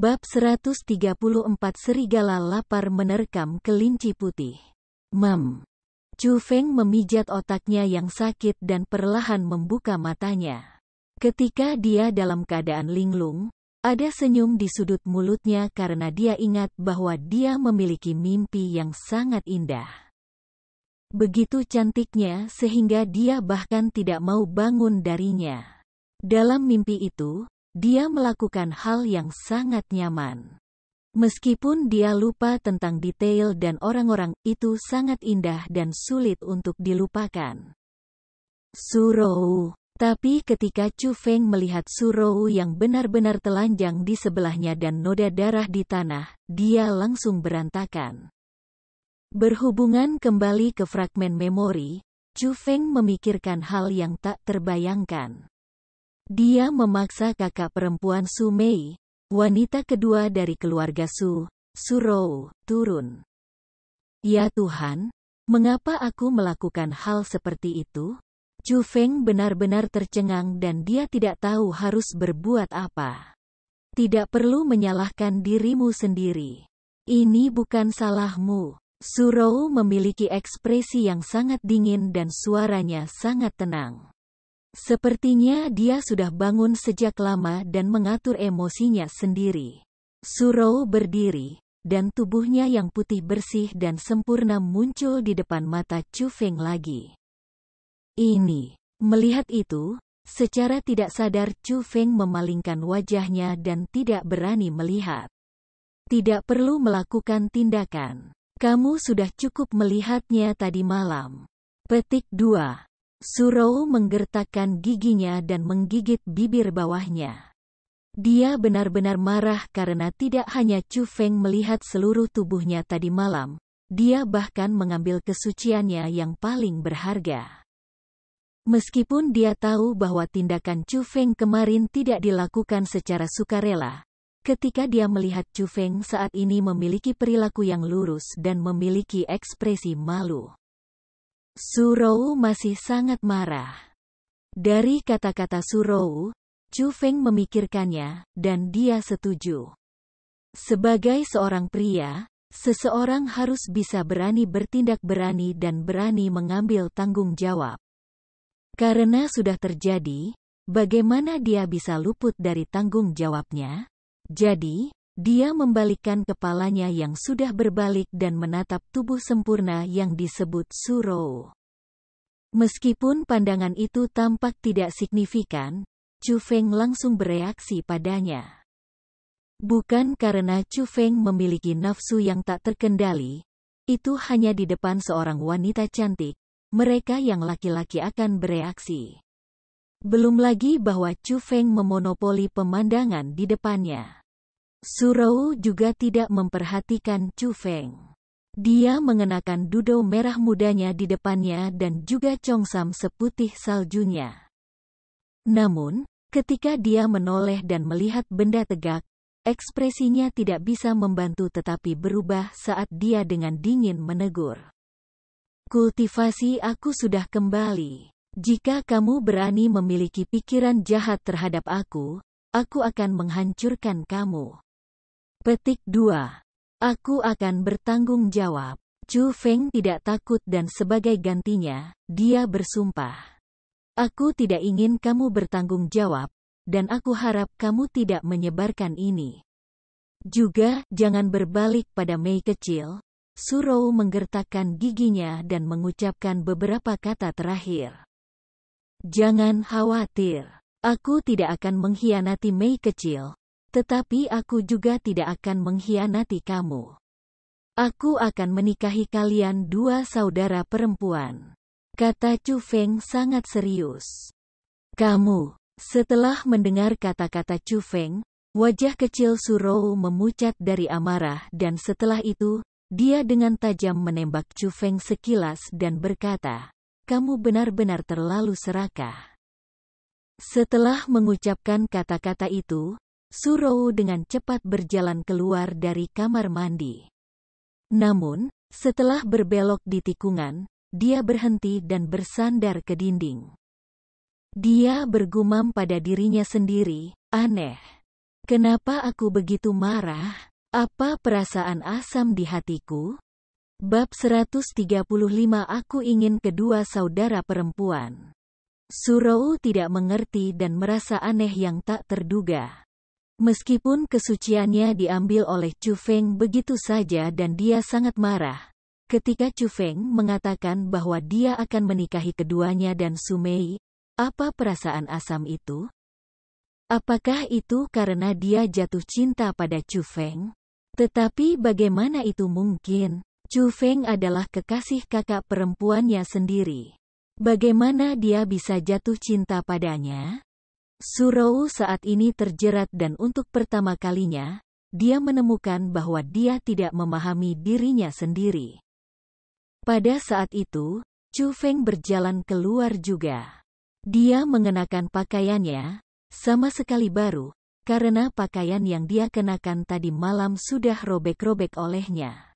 Bab 134 Serigala lapar menerkam kelinci putih. Mam. Chu Feng memijat otaknya yang sakit dan perlahan membuka matanya. Ketika dia dalam keadaan linglung, ada senyum di sudut mulutnya karena dia ingat bahwa dia memiliki mimpi yang sangat indah. Begitu cantiknya sehingga dia bahkan tidak mau bangun darinya. Dalam mimpi itu, dia melakukan hal yang sangat nyaman. Meskipun dia lupa tentang detail dan orang-orang, itu sangat indah dan sulit untuk dilupakan. Surou. Tapi ketika Chu Feng melihat Surou yang benar-benar telanjang di sebelahnya dan noda darah di tanah, dia langsung berantakan. Berhubungan kembali ke fragmen memori, Chu Feng memikirkan hal yang tak terbayangkan. Dia memaksa kakak perempuan Su Mei, wanita kedua dari keluarga Su, Su Rou turun. Ya Tuhan, mengapa aku melakukan hal seperti itu? Chu Feng benar-benar tercengang dan dia tidak tahu harus berbuat apa. Tidak perlu menyalahkan dirimu sendiri. Ini bukan salahmu. Su Rou memiliki ekspresi yang sangat dingin dan suaranya sangat tenang. Sepertinya dia sudah bangun sejak lama dan mengatur emosinya sendiri. Suro berdiri, dan tubuhnya yang putih bersih dan sempurna muncul di depan mata Chu Feng lagi. Ini, melihat itu, secara tidak sadar Chu Feng memalingkan wajahnya dan tidak berani melihat. Tidak perlu melakukan tindakan. Kamu sudah cukup melihatnya tadi malam. Petik 2. Surau menggertakkan giginya dan menggigit bibir bawahnya. Dia benar-benar marah karena tidak hanya Chu Feng melihat seluruh tubuhnya tadi malam, dia bahkan mengambil kesuciannya yang paling berharga. Meskipun dia tahu bahwa tindakan Chu Feng kemarin tidak dilakukan secara sukarela, ketika dia melihat Chu Feng saat ini memiliki perilaku yang lurus dan memiliki ekspresi malu. Surou masih sangat marah. Dari kata-kata Surou, Chu Feng memikirkannya, dan dia setuju. Sebagai seorang pria, Seseorang harus bisa berani bertindak berani dan berani mengambil tanggung jawab. Karena sudah terjadi, bagaimana dia bisa luput dari tanggung jawabnya? Jadi, dia membalikkan kepalanya yang sudah berbalik dan menatap tubuh sempurna yang disebut Suro. Meskipun pandangan itu tampak tidak signifikan, Chu Feng langsung bereaksi padanya. Bukan karena Chu Feng memiliki nafsu yang tak terkendali, itu hanya di depan seorang wanita cantik, mereka yang laki-laki akan bereaksi. Belum lagi bahwa Chu Feng memonopoli pemandangan di depannya. Surou juga tidak memperhatikan Chu Feng. Dia mengenakan dudo merah mudanya di depannya dan juga congsam seputih saljunya. Namun, ketika dia menoleh dan melihat benda tegak, ekspresinya tidak bisa membantu tetapi berubah saat dia dengan dingin menegur. Kultivasi aku sudah kembali. Jika kamu berani memiliki pikiran jahat terhadap aku, aku akan menghancurkan kamu. Petik 2. Aku akan bertanggung jawab. Chu Feng tidak takut dan sebagai gantinya, dia bersumpah. Aku tidak ingin kamu bertanggung jawab, dan aku harap kamu tidak menyebarkan ini. Juga, jangan berbalik pada Mei kecil. Surou menggertakkan giginya dan mengucapkan beberapa kata terakhir. Jangan khawatir. Aku tidak akan mengkhianati Mei kecil, tetapi aku juga tidak akan mengkhianati kamu. Aku akan menikahi kalian dua saudara perempuan. Kata Chu Feng sangat serius. Kamu, setelah mendengar kata-kata Chu Feng, wajah kecil Su Surou memucat dari amarah dan setelah itu, dia dengan tajam menembak Chu Feng sekilas dan berkata, kamu benar-benar terlalu serakah. Setelah mengucapkan kata-kata itu, Surou dengan cepat berjalan keluar dari kamar mandi. Namun, setelah berbelok di tikungan, dia berhenti dan bersandar ke dinding. Dia bergumam pada dirinya sendiri, aneh. Kenapa aku begitu marah? Apa perasaan asam di hatiku? Bab 135 Aku ingin kedua saudara perempuan. Surou tidak mengerti dan merasa aneh yang tak terduga. Meskipun kesuciannya diambil oleh Chu Feng begitu saja dan dia sangat marah. Ketika Chu Feng mengatakan bahwa dia akan menikahi keduanya dan Sumei, apa perasaan Asam itu? Apakah itu karena dia jatuh cinta pada Chu Feng? Tetapi bagaimana itu mungkin? Chu Feng adalah kekasih kakak perempuannya sendiri. Bagaimana dia bisa jatuh cinta padanya? Surou saat ini terjerat dan untuk pertama kalinya, dia menemukan bahwa dia tidak memahami dirinya sendiri. Pada saat itu, Chu Feng berjalan keluar juga. Dia mengenakan pakaiannya, sama sekali baru, karena pakaian yang dia kenakan tadi malam sudah robek-robek olehnya.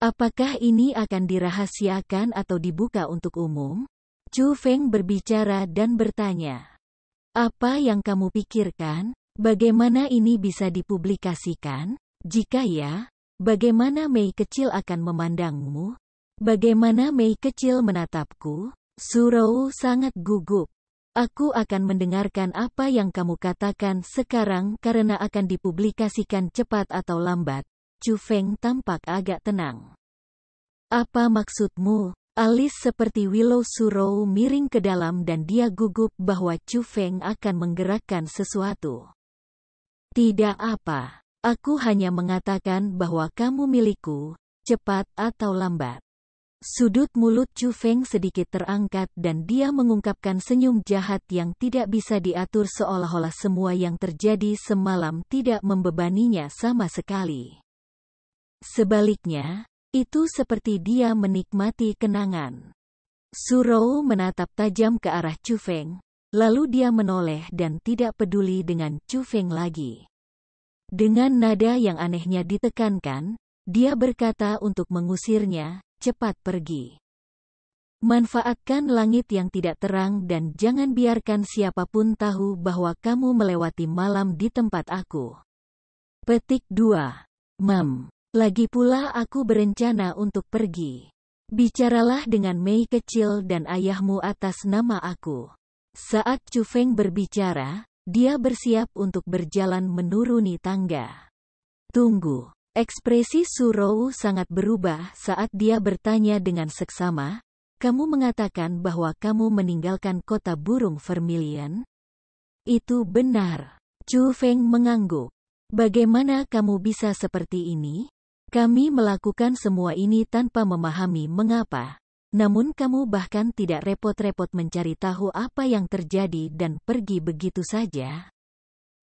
Apakah ini akan dirahasiakan atau dibuka untuk umum? Chu Feng berbicara dan bertanya. Apa yang kamu pikirkan? Bagaimana ini bisa dipublikasikan? Jika ya, bagaimana Mei kecil akan memandangmu? Bagaimana Mei kecil menatapku? Surau sangat gugup. Aku akan mendengarkan apa yang kamu katakan sekarang karena akan dipublikasikan cepat atau lambat. Chu Feng tampak agak tenang. Apa maksudmu? Alis seperti Willow Suro miring ke dalam dan dia gugup bahwa Chu Feng akan menggerakkan sesuatu. Tidak apa. Aku hanya mengatakan bahwa kamu milikku, cepat atau lambat. Sudut mulut Chu Feng sedikit terangkat dan dia mengungkapkan senyum jahat yang tidak bisa diatur seolah-olah semua yang terjadi semalam tidak membebaninya sama sekali. Sebaliknya, itu seperti dia menikmati kenangan. Surou menatap tajam ke arah Chu Feng, lalu dia menoleh dan tidak peduli dengan Chu Feng lagi. Dengan nada yang anehnya ditekankan, dia berkata untuk mengusirnya, cepat pergi. Manfaatkan langit yang tidak terang dan jangan biarkan siapapun tahu bahwa kamu melewati malam di tempat aku. Petik 2. Mam. Lagi pula aku berencana untuk pergi. Bicaralah dengan Mei kecil dan ayahmu atas nama aku. Saat Chu Feng berbicara, dia bersiap untuk berjalan menuruni tangga. Tunggu. Ekspresi Su Rou sangat berubah saat dia bertanya dengan seksama, kamu mengatakan bahwa kamu meninggalkan kota burung Vermilion? Itu benar. Chu Feng mengangguk. Bagaimana kamu bisa seperti ini? Kami melakukan semua ini tanpa memahami mengapa. Namun kamu bahkan tidak repot-repot mencari tahu apa yang terjadi dan pergi begitu saja.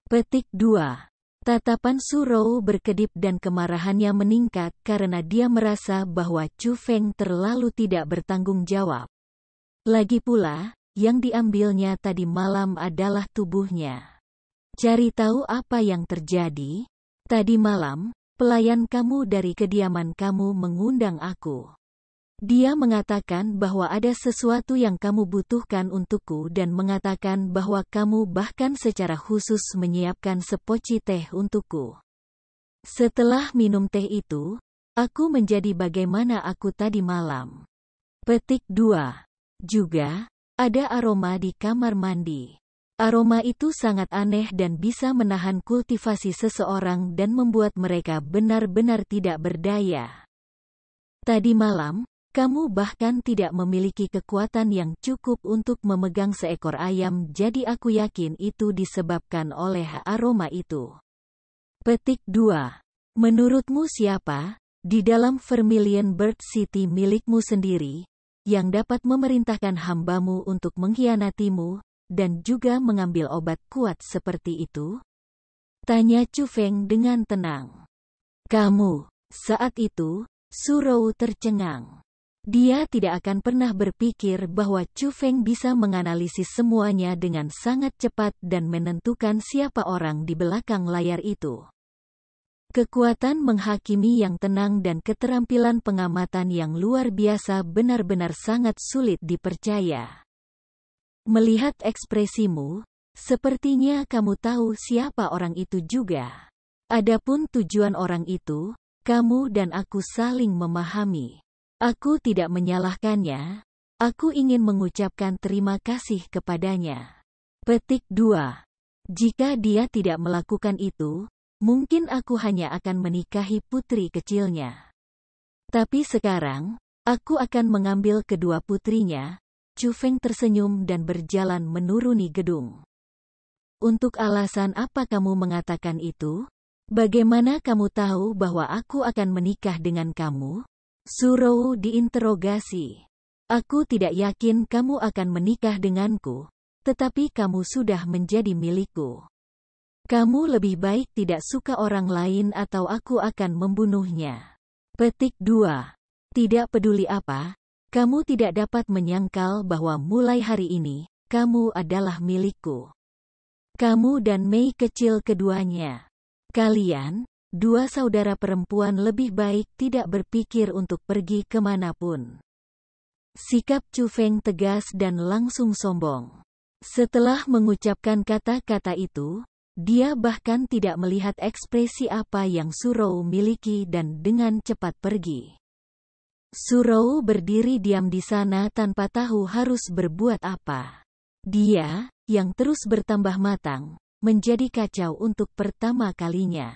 Petik 2. Tatapan Surou berkedip dan kemarahannya meningkat karena dia merasa bahwa Chu Feng terlalu tidak bertanggung jawab. Lagi pula, yang diambilnya tadi malam adalah tubuhnya. Cari tahu apa yang terjadi. Tadi malam, Pelayan kamu dari kediaman kamu mengundang aku. Dia mengatakan bahwa ada sesuatu yang kamu butuhkan untukku dan mengatakan bahwa kamu bahkan secara khusus menyiapkan sepoci teh untukku. Setelah minum teh itu, aku menjadi bagaimana aku tadi malam. Petik 2. Juga, ada aroma di kamar mandi. Aroma itu sangat aneh dan bisa menahan kultivasi seseorang dan membuat mereka benar-benar tidak berdaya. Tadi malam, kamu bahkan tidak memiliki kekuatan yang cukup untuk memegang seekor ayam jadi aku yakin itu disebabkan oleh aroma itu. Petik 2. Menurutmu siapa, di dalam Vermilion Bird City milikmu sendiri, yang dapat memerintahkan hambamu untuk mengkhianatimu, dan juga mengambil obat kuat seperti itu? Tanya Chu Feng dengan tenang. Kamu, saat itu, Surou tercengang. Dia tidak akan pernah berpikir bahwa Chu Feng bisa menganalisis semuanya dengan sangat cepat dan menentukan siapa orang di belakang layar itu. Kekuatan menghakimi yang tenang dan keterampilan pengamatan yang luar biasa benar-benar sangat sulit dipercaya. Melihat ekspresimu, sepertinya kamu tahu siapa orang itu juga. Adapun tujuan orang itu, kamu dan aku saling memahami. Aku tidak menyalahkannya. Aku ingin mengucapkan terima kasih kepadanya. Petik 2. Jika dia tidak melakukan itu, mungkin aku hanya akan menikahi putri kecilnya. Tapi sekarang, aku akan mengambil kedua putrinya, Chu Feng tersenyum dan berjalan menuruni gedung. Untuk alasan apa kamu mengatakan itu? Bagaimana kamu tahu bahwa aku akan menikah dengan kamu? Surou diinterogasi. Aku tidak yakin kamu akan menikah denganku, tetapi kamu sudah menjadi milikku. Kamu lebih baik tidak suka orang lain atau aku akan membunuhnya. Petik 2. Tidak peduli apa, kamu tidak dapat menyangkal bahwa mulai hari ini, kamu adalah milikku. Kamu dan Mei kecil keduanya. Kalian, dua saudara perempuan lebih baik tidak berpikir untuk pergi kemanapun. Sikap Chu Feng tegas dan langsung sombong. Setelah mengucapkan kata-kata itu, dia bahkan tidak melihat ekspresi apa yang Surou miliki dan dengan cepat pergi. Surau berdiri diam di sana tanpa tahu harus berbuat apa. Dia, yang terus bertambah matang, menjadi kacau untuk pertama kalinya.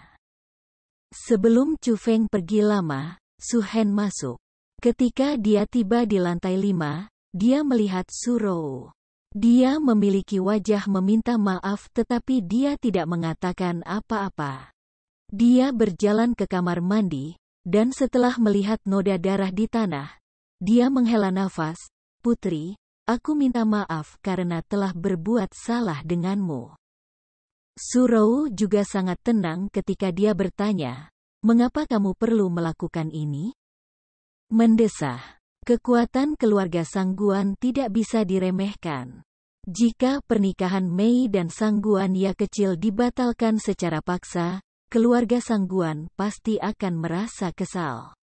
Sebelum Chu Feng pergi lama, Su Hen masuk. Ketika dia tiba di lantai lima, dia melihat Surou. Dia memiliki wajah meminta maaf tetapi dia tidak mengatakan apa-apa. Dia berjalan ke kamar mandi, dan setelah melihat noda darah di tanah, dia menghela nafas, Putri, aku minta maaf karena telah berbuat salah denganmu. Surau juga sangat tenang ketika dia bertanya, mengapa kamu perlu melakukan ini? Mendesah, kekuatan keluarga Sangguan tidak bisa diremehkan. Jika pernikahan Mei dan Sangguan Ya kecil dibatalkan secara paksa, keluarga Sangguan pasti akan merasa kesal.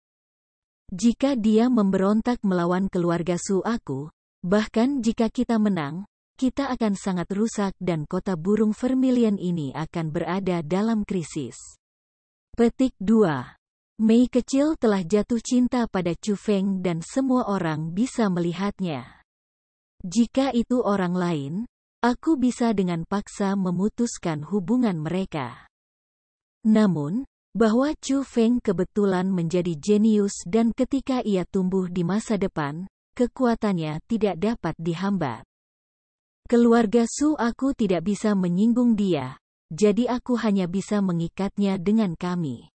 Jika dia memberontak melawan keluarga Su aku, bahkan jika kita menang, kita akan sangat rusak dan kota burung vermilion ini akan berada dalam krisis. Petik 2. Mei kecil telah jatuh cinta pada Chu Feng dan semua orang bisa melihatnya. Jika itu orang lain, aku bisa dengan paksa memutuskan hubungan mereka. Namun, bahwa Chu Feng kebetulan menjadi jenius dan ketika ia tumbuh di masa depan, kekuatannya tidak dapat dihambat. Keluarga Su aku tidak bisa menyinggung dia, jadi aku hanya bisa mengikatnya dengan kami.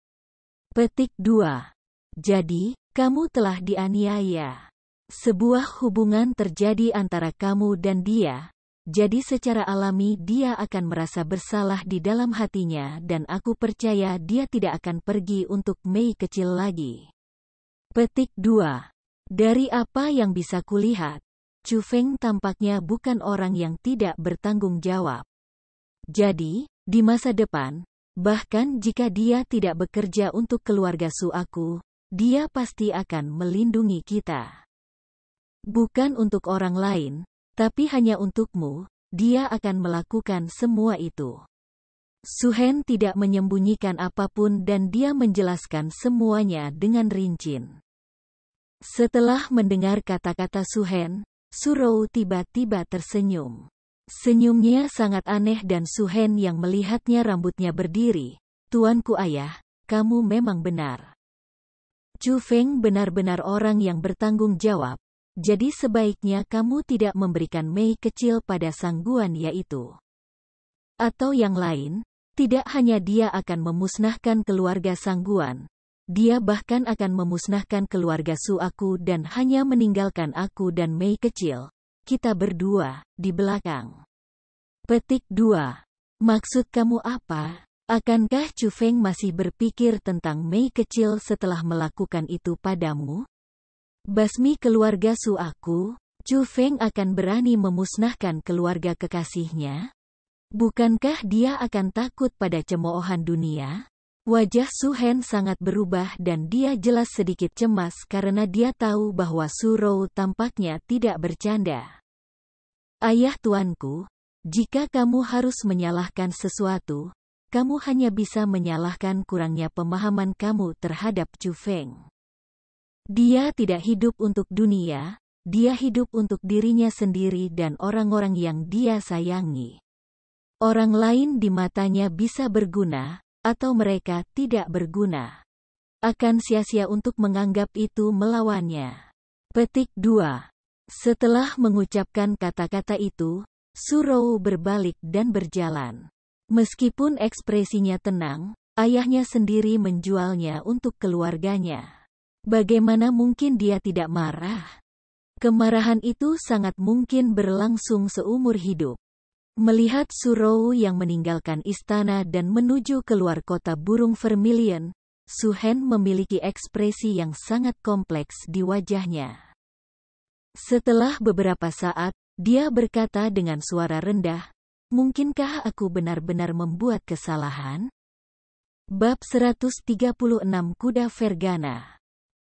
Petik 2. Jadi, kamu telah dianiaya. Sebuah hubungan terjadi antara kamu dan dia, jadi secara alami dia akan merasa bersalah di dalam hatinya dan aku percaya dia tidak akan pergi untuk Mei kecil lagi. Petik 2. Dari apa yang bisa kulihat, Chu Feng tampaknya bukan orang yang tidak bertanggung jawab. Jadi, di masa depan, bahkan jika dia tidak bekerja untuk keluarga Su aku, dia pasti akan melindungi kita. Bukan untuk orang lain, tapi hanya untukmu, dia akan melakukan semua itu. Suhen tidak menyembunyikan apapun dan dia menjelaskan semuanya dengan rinci. Setelah mendengar kata-kata Suhen, Surou tiba-tiba tersenyum. Senyumnya sangat aneh dan Suhen yang melihatnya rambutnya berdiri. Tuanku ayah, kamu memang benar. Chu Feng benar-benar orang yang bertanggung jawab, jadi sebaiknya kamu tidak memberikan mei kecil pada sangguan yaitu. Atau yang lain, tidak hanya dia akan memusnahkan keluarga sangguan, dia bahkan akan memusnahkan keluarga Su aku dan hanya meninggalkan aku dan Mei kecil. Kita berdua, di belakang. Petik 2. Maksud kamu apa? Akankah Chu Feng masih berpikir tentang Mei kecil setelah melakukan itu padamu? Basmi keluarga Su aku, Chu Feng akan berani memusnahkan keluarga kekasihnya? Bukankah dia akan takut pada cemoohan dunia? Wajah Su Hen sangat berubah dan dia jelas sedikit cemas karena dia tahu bahwa Su Rou tampaknya tidak bercanda. Ayah tuanku, jika kamu harus menyalahkan sesuatu, kamu hanya bisa menyalahkan kurangnya pemahaman kamu terhadap Chu Feng. Dia tidak hidup untuk dunia, dia hidup untuk dirinya sendiri dan orang-orang yang dia sayangi. Orang lain di matanya bisa berguna, atau mereka tidak berguna. Akan sia-sia untuk menganggap itu melawannya. Petik 2. Setelah mengucapkan kata-kata itu, Surou berbalik dan berjalan. Meskipun ekspresinya tenang, ayahnya sendiri menjualnya untuk keluarganya. Bagaimana mungkin dia tidak marah? Kemarahan itu sangat mungkin berlangsung seumur hidup. Melihat Surou yang meninggalkan istana dan menuju keluar kota burung Vermilion, Suhen memiliki ekspresi yang sangat kompleks di wajahnya. Setelah beberapa saat, dia berkata dengan suara rendah, Mungkinkah aku benar-benar membuat kesalahan? Bab 136 Kuda Vergana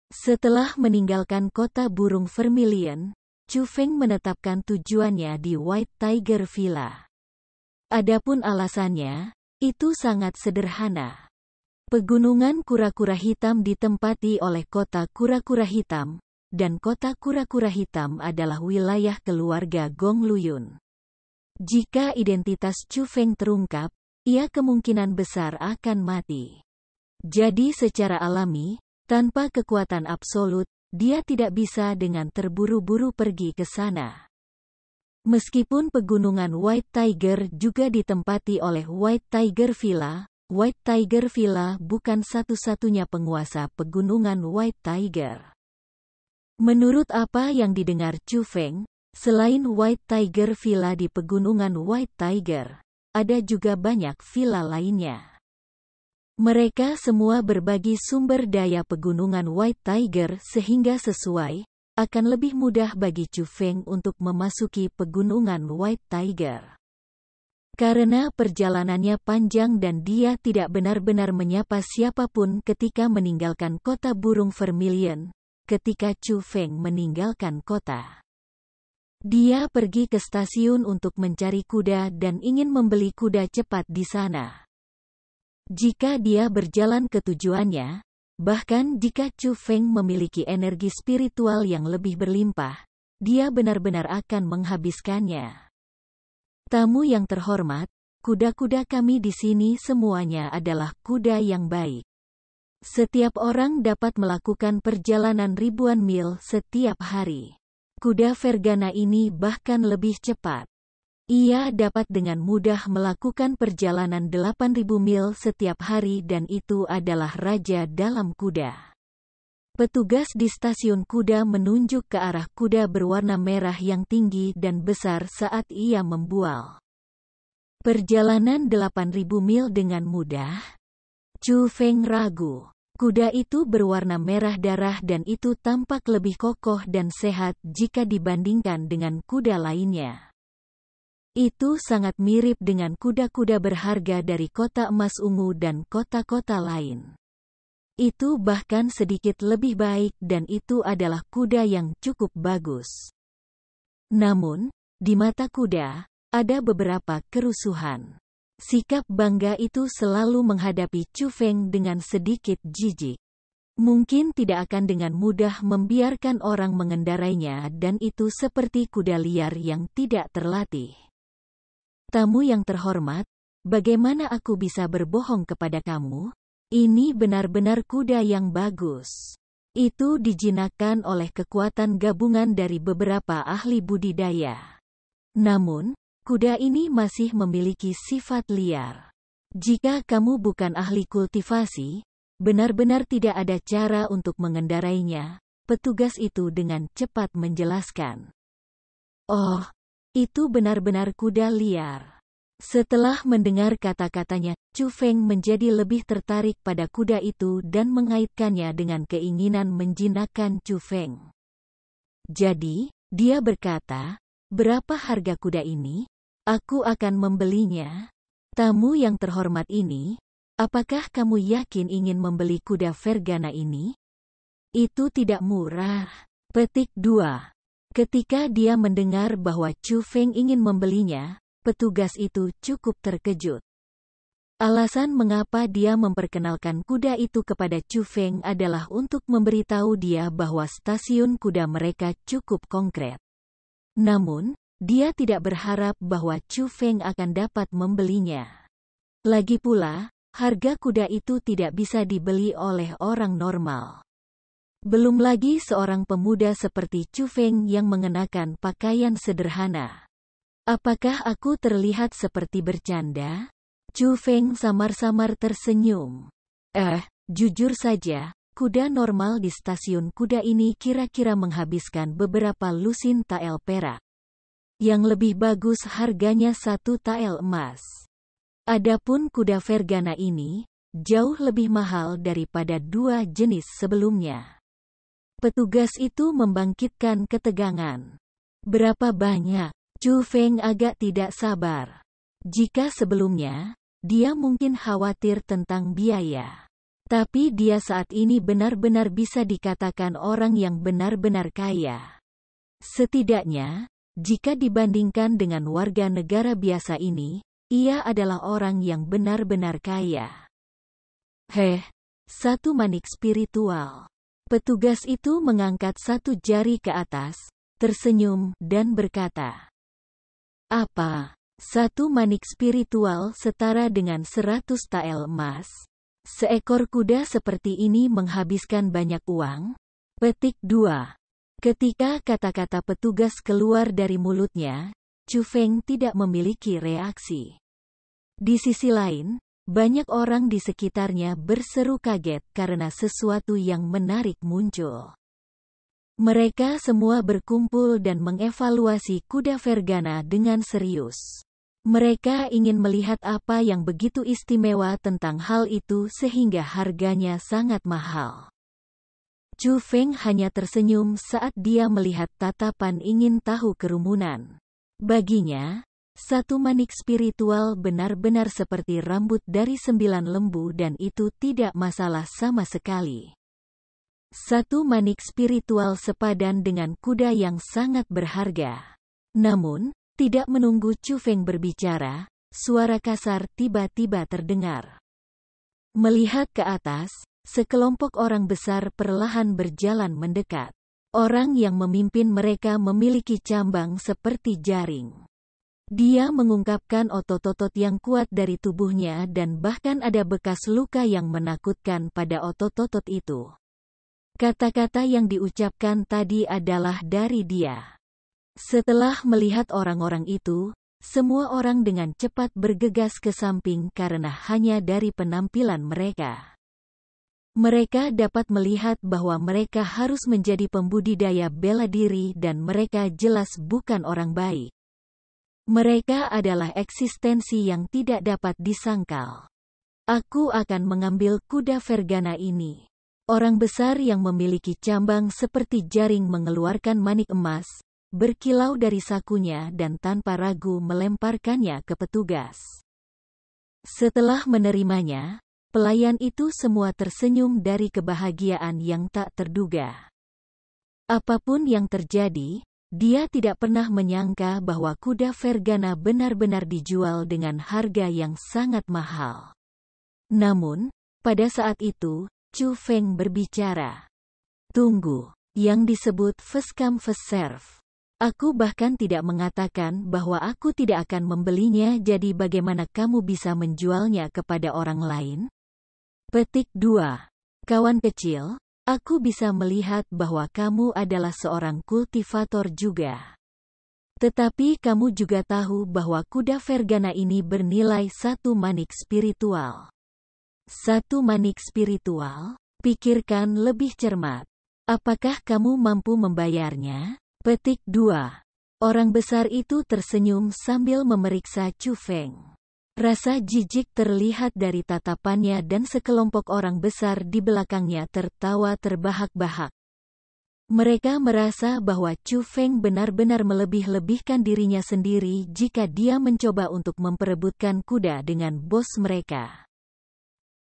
setelah meninggalkan kota burung Vermilion, Chu Feng menetapkan tujuannya di White Tiger Villa. Adapun alasannya, itu sangat sederhana. Pegunungan kura-kura hitam ditempati oleh kota kura-kura hitam, dan kota kura-kura hitam adalah wilayah keluarga Gong Luyun. Jika identitas Chu Feng terungkap, ia kemungkinan besar akan mati. Jadi secara alami, tanpa kekuatan absolut, dia tidak bisa dengan terburu-buru pergi ke sana. Meskipun pegunungan White Tiger juga ditempati oleh White Tiger Villa, White Tiger Villa bukan satu-satunya penguasa pegunungan White Tiger. Menurut apa yang didengar Chu Feng, selain White Tiger Villa di pegunungan White Tiger, ada juga banyak villa lainnya. Mereka semua berbagi sumber daya pegunungan White Tiger sehingga sesuai, akan lebih mudah bagi Chu Feng untuk memasuki pegunungan White Tiger. Karena perjalanannya panjang dan dia tidak benar-benar menyapa siapapun ketika meninggalkan kota burung Vermilion, ketika Chu Feng meninggalkan kota. Dia pergi ke stasiun untuk mencari kuda dan ingin membeli kuda cepat di sana. Jika dia berjalan ke tujuannya, bahkan jika Chu Feng memiliki energi spiritual yang lebih berlimpah, dia benar-benar akan menghabiskannya. Tamu yang terhormat, kuda-kuda kami di sini semuanya adalah kuda yang baik. Setiap orang dapat melakukan perjalanan ribuan mil setiap hari. Kuda Vergana ini bahkan lebih cepat. Ia dapat dengan mudah melakukan perjalanan 8.000 mil setiap hari dan itu adalah raja dalam kuda. Petugas di stasiun kuda menunjuk ke arah kuda berwarna merah yang tinggi dan besar saat ia membual. Perjalanan 8.000 mil dengan mudah? Chu Feng ragu. Kuda itu berwarna merah darah dan itu tampak lebih kokoh dan sehat jika dibandingkan dengan kuda lainnya. Itu sangat mirip dengan kuda-kuda berharga dari kota emas ungu dan kota-kota lain. Itu bahkan sedikit lebih baik dan itu adalah kuda yang cukup bagus. Namun, di mata kuda, ada beberapa kerusuhan. Sikap bangga itu selalu menghadapi Chu Feng dengan sedikit jijik. Mungkin tidak akan dengan mudah membiarkan orang mengendarainya dan itu seperti kuda liar yang tidak terlatih. Tamu yang terhormat, bagaimana aku bisa berbohong kepada kamu? Ini benar-benar kuda yang bagus. Itu dijinakan oleh kekuatan gabungan dari beberapa ahli budidaya. Namun, kuda ini masih memiliki sifat liar. Jika kamu bukan ahli kultivasi, benar-benar tidak ada cara untuk mengendarainya, petugas itu dengan cepat menjelaskan. Oh, itu benar-benar kuda liar. Setelah mendengar kata-katanya, Chu Feng menjadi lebih tertarik pada kuda itu dan mengaitkannya dengan keinginan menjinakkan Chu Feng. Jadi, dia berkata, berapa harga kuda ini? Aku akan membelinya. Tamu yang terhormat ini, apakah kamu yakin ingin membeli kuda Vergana ini? Itu tidak murah. Petik 2. Ketika dia mendengar bahwa Chu Feng ingin membelinya, petugas itu cukup terkejut. Alasan mengapa dia memperkenalkan kuda itu kepada Chu Feng adalah untuk memberitahu dia bahwa stasiun kuda mereka cukup konkret. Namun, dia tidak berharap bahwa Chu Feng akan dapat membelinya. Lagi pula, harga kuda itu tidak bisa dibeli oleh orang normal. Belum lagi seorang pemuda seperti Chu Feng yang mengenakan pakaian sederhana. Apakah aku terlihat seperti bercanda? Chu Feng samar-samar tersenyum. Eh, jujur saja, kuda normal di stasiun kuda ini kira-kira menghabiskan beberapa lusin tael perak. Yang lebih bagus harganya satu tael emas. Adapun kuda vergana ini, jauh lebih mahal daripada dua jenis sebelumnya. Petugas itu membangkitkan ketegangan. Berapa banyak? Chu Feng agak tidak sabar. Jika sebelumnya, dia mungkin khawatir tentang biaya. Tapi dia saat ini benar-benar bisa dikatakan orang yang benar-benar kaya. Setidaknya, jika dibandingkan dengan warga negara biasa ini, ia adalah orang yang benar-benar kaya. Heh, satu manik spiritual. Petugas itu mengangkat satu jari ke atas, tersenyum, dan berkata, Apa? Satu manik spiritual setara dengan seratus tael emas. Seekor kuda seperti ini menghabiskan banyak uang. Petik 2. Ketika kata-kata petugas keluar dari mulutnya, Chu Feng tidak memiliki reaksi. Di sisi lain, banyak orang di sekitarnya berseru kaget karena sesuatu yang menarik muncul. Mereka semua berkumpul dan mengevaluasi kuda Vergana dengan serius. Mereka ingin melihat apa yang begitu istimewa tentang hal itu sehingga harganya sangat mahal. Chu Feng hanya tersenyum saat dia melihat tatapan ingin tahu kerumunan. Baginya, satu manik spiritual benar-benar seperti rambut dari sembilan lembu dan itu tidak masalah sama sekali. Satu manik spiritual sepadan dengan kuda yang sangat berharga. Namun, tidak menunggu Chu Feng berbicara, suara kasar tiba-tiba terdengar. Melihat ke atas, sekelompok orang besar perlahan berjalan mendekat. Orang yang memimpin mereka memiliki cambang seperti jaring. Dia mengungkapkan otot-otot yang kuat dari tubuhnya dan bahkan ada bekas luka yang menakutkan pada otot-otot itu. Kata-kata yang diucapkan tadi adalah dari dia. Setelah melihat orang-orang itu, semua orang dengan cepat bergegas ke samping karena hanya dari penampilan mereka. Mereka dapat melihat bahwa mereka harus menjadi pembudidaya bela diri dan mereka jelas bukan orang baik. Mereka adalah eksistensi yang tidak dapat disangkal. Aku akan mengambil kuda Vergana ini. Orang besar yang memiliki cambang seperti jaring mengeluarkan manik emas, berkilau dari sakunya dan tanpa ragu melemparkannya ke petugas. Setelah menerimanya, pelayan itu semua tersenyum dari kebahagiaan yang tak terduga. Apapun yang terjadi, dia tidak pernah menyangka bahwa kuda Vergana benar-benar dijual dengan harga yang sangat mahal. Namun, pada saat itu, Chu Feng berbicara. Tunggu, yang disebut first Veserv. Aku bahkan tidak mengatakan bahwa aku tidak akan membelinya jadi bagaimana kamu bisa menjualnya kepada orang lain? Petik 2. Kawan kecil, Aku bisa melihat bahwa kamu adalah seorang kultivator juga. Tetapi kamu juga tahu bahwa kuda vergana ini bernilai satu manik spiritual. Satu manik spiritual? Pikirkan lebih cermat. Apakah kamu mampu membayarnya? Petik 2. Orang besar itu tersenyum sambil memeriksa Chu Feng. Rasa jijik terlihat dari tatapannya dan sekelompok orang besar di belakangnya tertawa terbahak-bahak. Mereka merasa bahwa Chu Feng benar-benar melebih-lebihkan dirinya sendiri jika dia mencoba untuk memperebutkan kuda dengan bos mereka.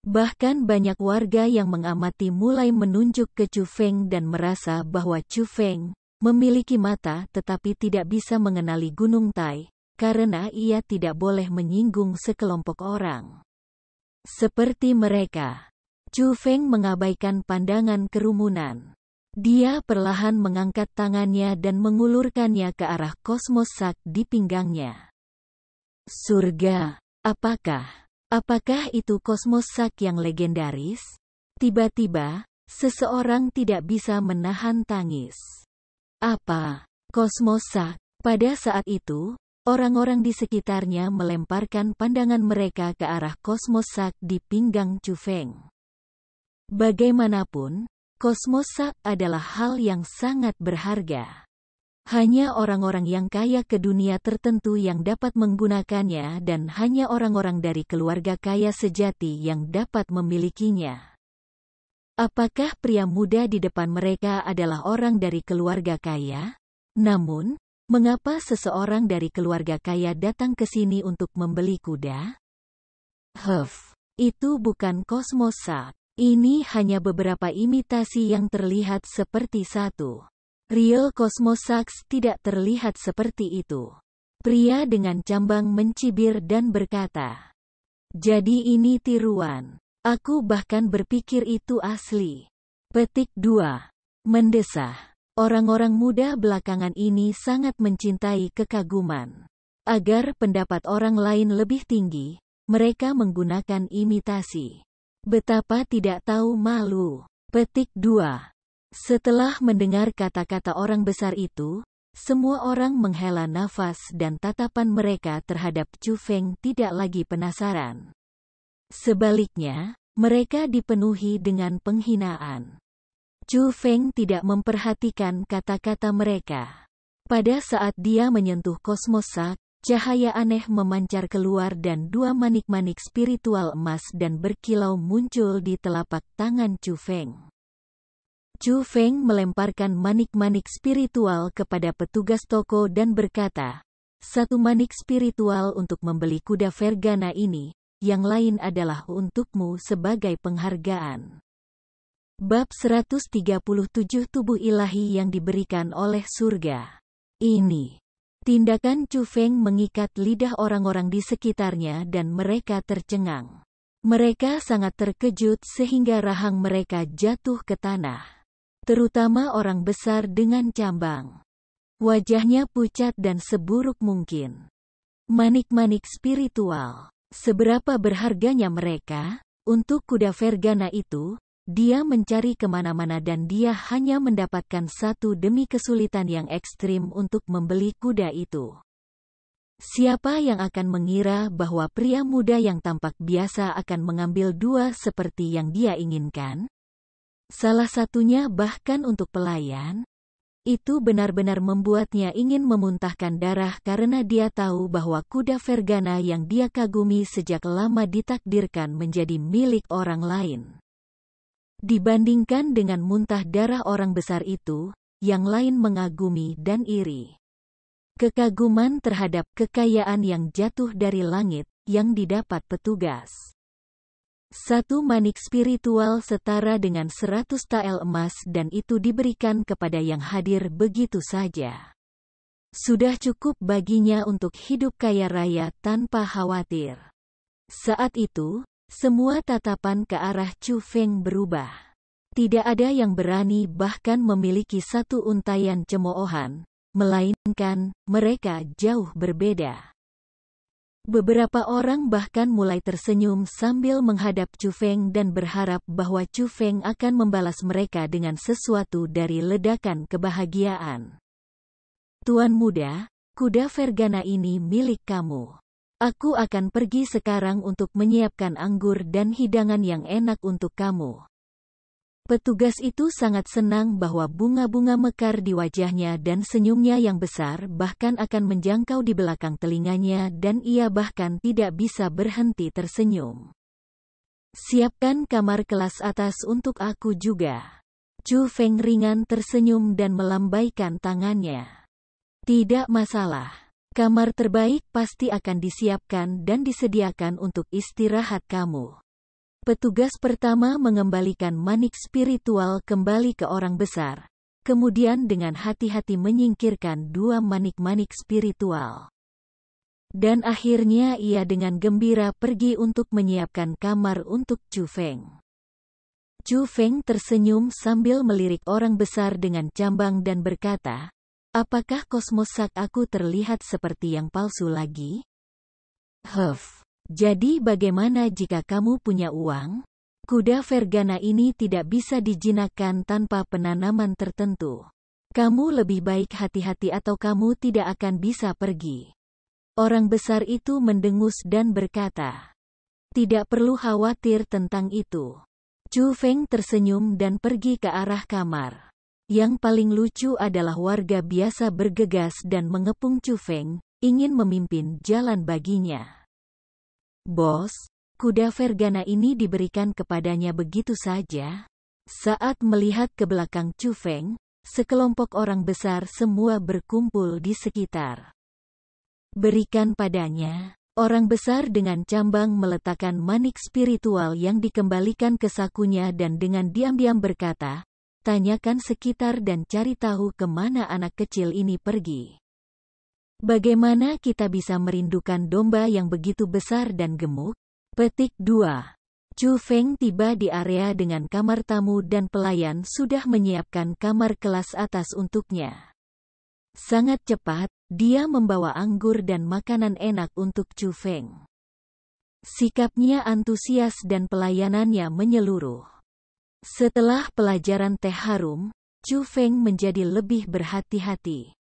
Bahkan banyak warga yang mengamati mulai menunjuk ke Chu Feng dan merasa bahwa Chu Feng memiliki mata tetapi tidak bisa mengenali Gunung Tai, karena ia tidak boleh menyinggung sekelompok orang. Seperti mereka, Chu Feng mengabaikan pandangan kerumunan. Dia perlahan mengangkat tangannya dan mengulurkannya ke arah kosmos sak di pinggangnya. Surga, apakah? Apakah itu kosmos sak yang legendaris? Tiba-tiba, seseorang tidak bisa menahan tangis. Apa? Kosmos sak? Pada saat itu, Orang-orang di sekitarnya melemparkan pandangan mereka ke arah Kosmos Sak di pinggang Chu Feng. Bagaimanapun, Kosmos Sak adalah hal yang sangat berharga. Hanya orang-orang yang kaya ke dunia tertentu yang dapat menggunakannya dan hanya orang-orang dari keluarga kaya sejati yang dapat memilikinya. Apakah pria muda di depan mereka adalah orang dari keluarga kaya? Namun, Mengapa seseorang dari keluarga kaya datang ke sini untuk membeli kuda? Huff, itu bukan kosmosa. Ini hanya beberapa imitasi yang terlihat seperti satu. Real kosmosax tidak terlihat seperti itu. Pria dengan cambang mencibir dan berkata, Jadi ini tiruan. Aku bahkan berpikir itu asli. Petik 2. Mendesah. Orang-orang muda belakangan ini sangat mencintai kekaguman. Agar pendapat orang lain lebih tinggi, mereka menggunakan imitasi. Betapa tidak tahu malu. Petik 2. Setelah mendengar kata-kata orang besar itu, semua orang menghela nafas dan tatapan mereka terhadap Chu Feng tidak lagi penasaran. Sebaliknya, mereka dipenuhi dengan penghinaan. Chu Feng tidak memperhatikan kata-kata mereka. Pada saat dia menyentuh kosmosa, cahaya aneh memancar keluar dan dua manik-manik spiritual emas dan berkilau muncul di telapak tangan Chu Feng. Chu Feng melemparkan manik-manik spiritual kepada petugas toko dan berkata, satu manik spiritual untuk membeli kuda Vergana ini, yang lain adalah untukmu sebagai penghargaan. Bab 137 Tubuh Ilahi yang diberikan oleh surga. Ini. Tindakan Chu Feng mengikat lidah orang-orang di sekitarnya dan mereka tercengang. Mereka sangat terkejut sehingga rahang mereka jatuh ke tanah. Terutama orang besar dengan cambang. Wajahnya pucat dan seburuk mungkin. Manik-manik spiritual. Seberapa berharganya mereka? Untuk kuda vergana itu, dia mencari kemana-mana dan dia hanya mendapatkan satu demi kesulitan yang ekstrim untuk membeli kuda itu. Siapa yang akan mengira bahwa pria muda yang tampak biasa akan mengambil dua seperti yang dia inginkan? Salah satunya bahkan untuk pelayan. Itu benar-benar membuatnya ingin memuntahkan darah karena dia tahu bahwa kuda Vergana yang dia kagumi sejak lama ditakdirkan menjadi milik orang lain. Dibandingkan dengan muntah darah orang besar itu, yang lain mengagumi dan iri. Kekaguman terhadap kekayaan yang jatuh dari langit, yang didapat petugas. Satu manik spiritual setara dengan seratus tael emas dan itu diberikan kepada yang hadir begitu saja. Sudah cukup baginya untuk hidup kaya raya tanpa khawatir. Saat itu, semua tatapan ke arah Chu Feng berubah. Tidak ada yang berani bahkan memiliki satu untayan cemoohan, melainkan mereka jauh berbeda. Beberapa orang bahkan mulai tersenyum sambil menghadap Chu Feng dan berharap bahwa Chu Feng akan membalas mereka dengan sesuatu dari ledakan kebahagiaan. Tuan muda, kuda Vergana ini milik kamu. Aku akan pergi sekarang untuk menyiapkan anggur dan hidangan yang enak untuk kamu. Petugas itu sangat senang bahwa bunga-bunga mekar di wajahnya dan senyumnya yang besar bahkan akan menjangkau di belakang telinganya dan ia bahkan tidak bisa berhenti tersenyum. Siapkan kamar kelas atas untuk aku juga. Chu Feng ringan tersenyum dan melambaikan tangannya. Tidak masalah. Kamar terbaik pasti akan disiapkan dan disediakan untuk istirahat kamu. Petugas pertama mengembalikan manik spiritual kembali ke orang besar, kemudian dengan hati-hati menyingkirkan dua manik-manik spiritual. Dan akhirnya ia dengan gembira pergi untuk menyiapkan kamar untuk Chu Feng. Chu Feng tersenyum sambil melirik orang besar dengan cambang dan berkata, Apakah kosmos sak aku terlihat seperti yang palsu lagi? Huff. Jadi bagaimana jika kamu punya uang? Kuda Vergana ini tidak bisa dijinakkan tanpa penanaman tertentu. Kamu lebih baik hati-hati atau kamu tidak akan bisa pergi. Orang besar itu mendengus dan berkata, Tidak perlu khawatir tentang itu. Chu Feng tersenyum dan pergi ke arah kamar. Yang paling lucu adalah warga biasa bergegas dan mengepung Chu Feng, ingin memimpin jalan baginya. Bos, kuda Vergana ini diberikan kepadanya begitu saja. Saat melihat ke belakang Chu Feng, sekelompok orang besar semua berkumpul di sekitar. Berikan padanya, orang besar dengan cambang meletakkan manik spiritual yang dikembalikan ke sakunya dan dengan diam-diam berkata, Tanyakan sekitar dan cari tahu kemana anak kecil ini pergi. Bagaimana kita bisa merindukan domba yang begitu besar dan gemuk? Petik 2. Chu Feng tiba di area dengan kamar tamu dan pelayan sudah menyiapkan kamar kelas atas untuknya. Sangat cepat, dia membawa anggur dan makanan enak untuk Chu Feng. Sikapnya antusias dan pelayanannya menyeluruh. Setelah pelajaran teh harum, Chu Feng menjadi lebih berhati-hati.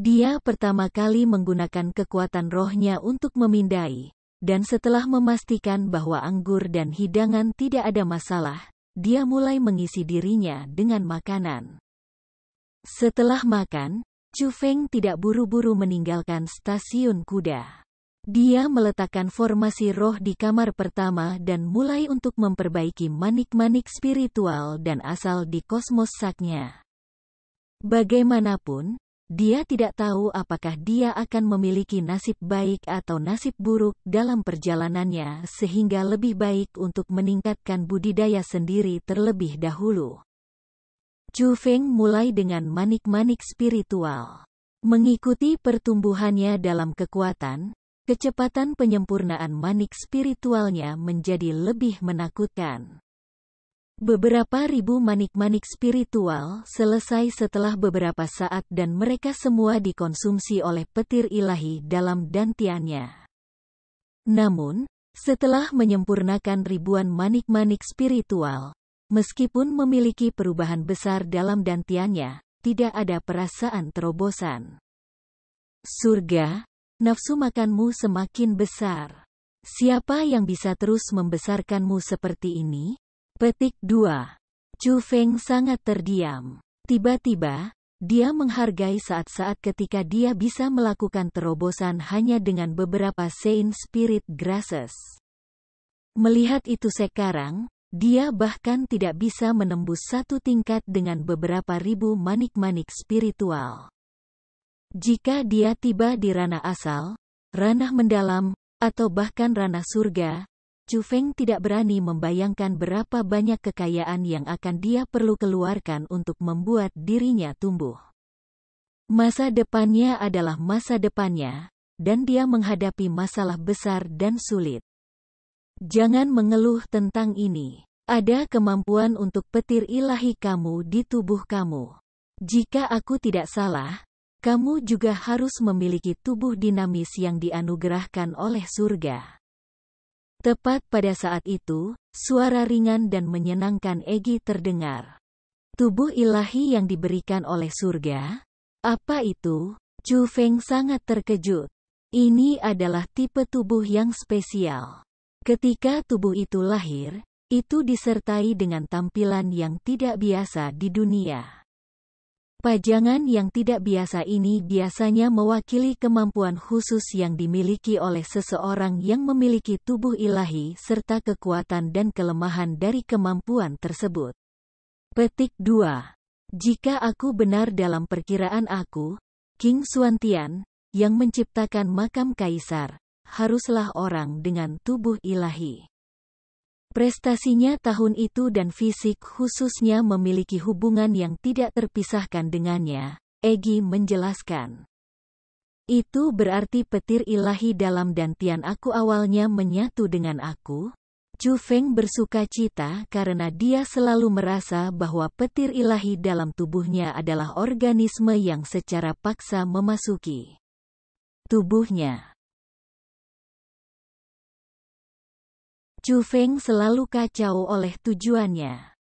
Dia pertama kali menggunakan kekuatan rohnya untuk memindai, dan setelah memastikan bahwa anggur dan hidangan tidak ada masalah, dia mulai mengisi dirinya dengan makanan. Setelah makan, Chu Feng tidak buru-buru meninggalkan stasiun kuda. Dia meletakkan formasi roh di kamar pertama dan mulai untuk memperbaiki manik-manik spiritual dan asal di kosmos saknya. Bagaimanapun, dia tidak tahu apakah dia akan memiliki nasib baik atau nasib buruk dalam perjalanannya sehingga lebih baik untuk meningkatkan budidaya sendiri terlebih dahulu. Chu Feng mulai dengan manik-manik spiritual. Mengikuti pertumbuhannya dalam kekuatan, Kecepatan penyempurnaan manik spiritualnya menjadi lebih menakutkan. Beberapa ribu manik-manik spiritual selesai setelah beberapa saat dan mereka semua dikonsumsi oleh petir ilahi dalam dantiannya. Namun, setelah menyempurnakan ribuan manik-manik spiritual, meskipun memiliki perubahan besar dalam dantiannya, tidak ada perasaan terobosan. Surga, nafsu makanmu semakin besar. Siapa yang bisa terus membesarkanmu seperti ini? Petik 2. Chu Feng sangat terdiam. Tiba-tiba, dia menghargai saat-saat ketika dia bisa melakukan terobosan hanya dengan beberapa Saint Spirit Grasses. Melihat itu sekarang, dia bahkan tidak bisa menembus satu tingkat dengan beberapa ribu manik-manik spiritual. Jika dia tiba di ranah asal, ranah mendalam, atau bahkan ranah surga, Chu Feng tidak berani membayangkan berapa banyak kekayaan yang akan dia perlu keluarkan untuk membuat dirinya tumbuh. Masa depannya adalah masa depannya, dan dia menghadapi masalah besar dan sulit. Jangan mengeluh tentang ini. Ada kemampuan untuk petir ilahi kamu di tubuh kamu. Jika aku tidak salah, kamu juga harus memiliki tubuh dinamis yang dianugerahkan oleh surga. Tepat pada saat itu, suara ringan dan menyenangkan Egi terdengar. Tubuh ilahi yang diberikan oleh surga? Apa itu? Chu Feng sangat terkejut. Ini adalah tipe tubuh yang spesial. Ketika tubuh itu lahir, itu disertai dengan tampilan yang tidak biasa di dunia. Pajangan yang tidak biasa ini biasanya mewakili kemampuan khusus yang dimiliki oleh seseorang yang memiliki tubuh ilahi serta kekuatan dan kelemahan dari kemampuan tersebut. Petik 2. Jika aku benar dalam perkiraan aku, King Suantian, yang menciptakan makam kaisar, haruslah orang dengan tubuh ilahi. Prestasinya tahun itu dan fisik khususnya memiliki hubungan yang tidak terpisahkan dengannya, Egi menjelaskan. Itu berarti petir ilahi dalam dantian aku awalnya menyatu dengan aku. Chu Feng bersuka cita karena dia selalu merasa bahwa petir ilahi dalam tubuhnya adalah organisme yang secara paksa memasuki tubuhnya. Chu Feng selalu kacau oleh tujuannya.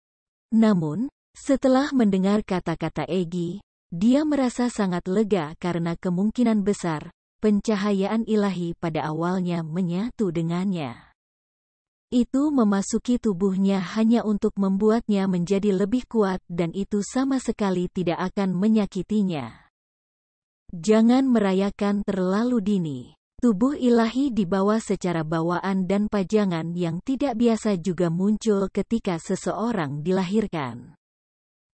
Namun, setelah mendengar kata-kata Egi, dia merasa sangat lega karena kemungkinan besar, pencahayaan ilahi pada awalnya menyatu dengannya. Itu memasuki tubuhnya hanya untuk membuatnya menjadi lebih kuat dan itu sama sekali tidak akan menyakitinya. Jangan merayakan terlalu dini. Tubuh ilahi dibawa secara bawaan dan pajangan yang tidak biasa juga muncul ketika seseorang dilahirkan.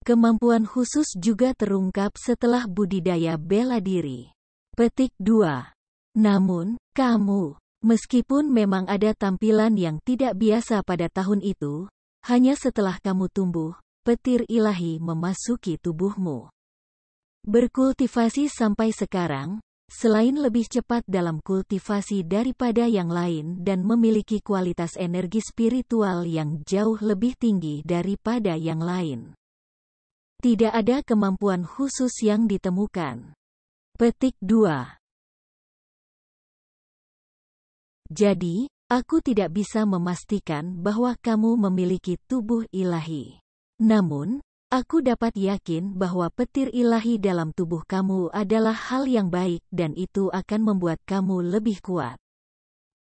Kemampuan khusus juga terungkap setelah budidaya bela diri. Petik 2. Namun, kamu, meskipun memang ada tampilan yang tidak biasa pada tahun itu, hanya setelah kamu tumbuh, petir ilahi memasuki tubuhmu. Berkultivasi sampai sekarang, Selain lebih cepat dalam kultivasi daripada yang lain dan memiliki kualitas energi spiritual yang jauh lebih tinggi daripada yang lain. Tidak ada kemampuan khusus yang ditemukan. Petik 2 Jadi, aku tidak bisa memastikan bahwa kamu memiliki tubuh ilahi. Namun, Aku dapat yakin bahwa petir ilahi dalam tubuh kamu adalah hal yang baik dan itu akan membuat kamu lebih kuat.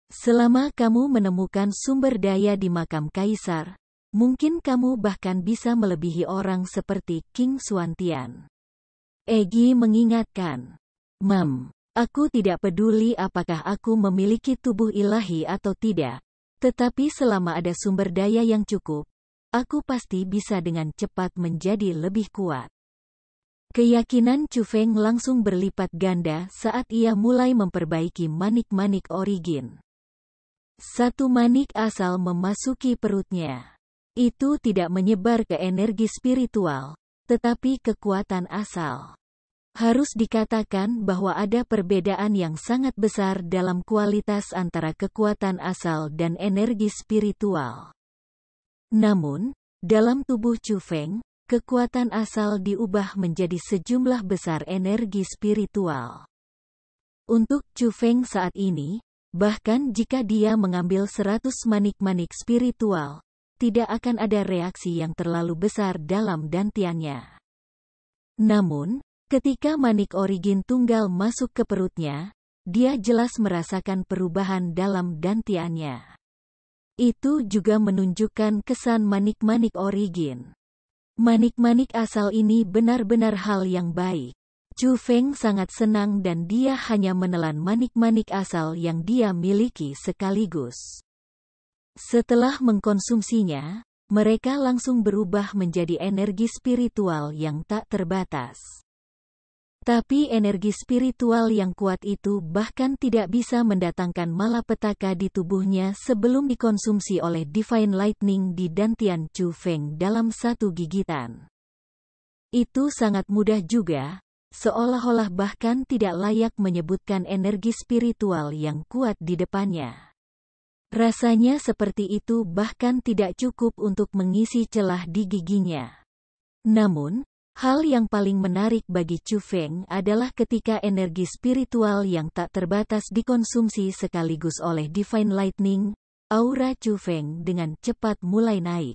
Selama kamu menemukan sumber daya di makam kaisar, mungkin kamu bahkan bisa melebihi orang seperti King Suantian. Egi mengingatkan, Mam, aku tidak peduli apakah aku memiliki tubuh ilahi atau tidak, tetapi selama ada sumber daya yang cukup, Aku pasti bisa dengan cepat menjadi lebih kuat. Keyakinan Chu Feng langsung berlipat ganda saat ia mulai memperbaiki manik-manik origin. Satu manik asal memasuki perutnya. Itu tidak menyebar ke energi spiritual, tetapi kekuatan asal. Harus dikatakan bahwa ada perbedaan yang sangat besar dalam kualitas antara kekuatan asal dan energi spiritual. Namun, dalam tubuh Chu Feng, kekuatan asal diubah menjadi sejumlah besar energi spiritual. Untuk Chu Feng saat ini, bahkan jika dia mengambil seratus manik-manik spiritual, tidak akan ada reaksi yang terlalu besar dalam dantiannya. Namun, ketika manik origin tunggal masuk ke perutnya, dia jelas merasakan perubahan dalam dantiannya. Itu juga menunjukkan kesan manik-manik origin. Manik-manik asal ini benar-benar hal yang baik. Chu Feng sangat senang dan dia hanya menelan manik-manik asal yang dia miliki sekaligus. Setelah mengkonsumsinya, mereka langsung berubah menjadi energi spiritual yang tak terbatas. Tapi energi spiritual yang kuat itu bahkan tidak bisa mendatangkan malapetaka di tubuhnya sebelum dikonsumsi oleh Divine Lightning di Dantian Chu Feng dalam satu gigitan. Itu sangat mudah juga, seolah-olah bahkan tidak layak menyebutkan energi spiritual yang kuat di depannya. Rasanya seperti itu bahkan tidak cukup untuk mengisi celah di giginya. Namun, Hal yang paling menarik bagi Chu Feng adalah ketika energi spiritual yang tak terbatas dikonsumsi sekaligus oleh Divine Lightning, aura Chu Feng dengan cepat mulai naik.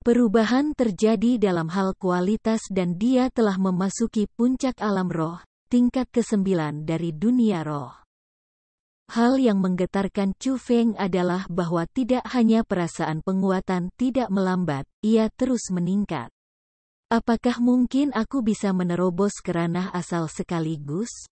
Perubahan terjadi dalam hal kualitas dan dia telah memasuki puncak alam roh, tingkat ke-9 dari dunia roh. Hal yang menggetarkan Chu Feng adalah bahwa tidak hanya perasaan penguatan tidak melambat, ia terus meningkat. Apakah mungkin aku bisa menerobos ke asal sekaligus?